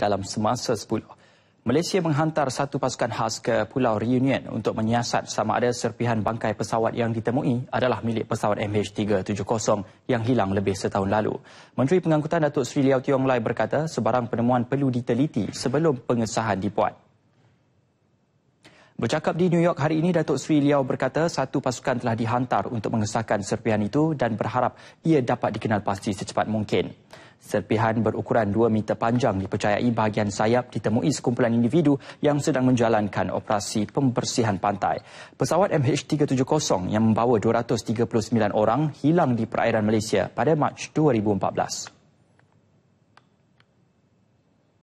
dalam semasa sepuluh. Malaysia menghantar satu pasukan khas ke Pulau Reunion untuk menyiasat sama ada serpihan bangkai pesawat yang ditemui adalah milik pesawat MH370 yang hilang lebih setahun lalu. Menteri Pengangkutan Datuk Seri Liao Tiong Lai berkata sebarang penemuan perlu diteliti sebelum pengesahan dibuat. Bercakap di New York hari ini, Datuk Sri Liao berkata satu pasukan telah dihantar untuk mengesahkan serpihan itu dan berharap ia dapat dikenal pasti secepat mungkin. Serpihan berukuran 2 meter panjang dipercayai bahagian sayap ditemui sekumpulan individu yang sedang menjalankan operasi pembersihan pantai. Pesawat MH370 yang membawa 239 orang hilang di perairan Malaysia pada Mac 2014.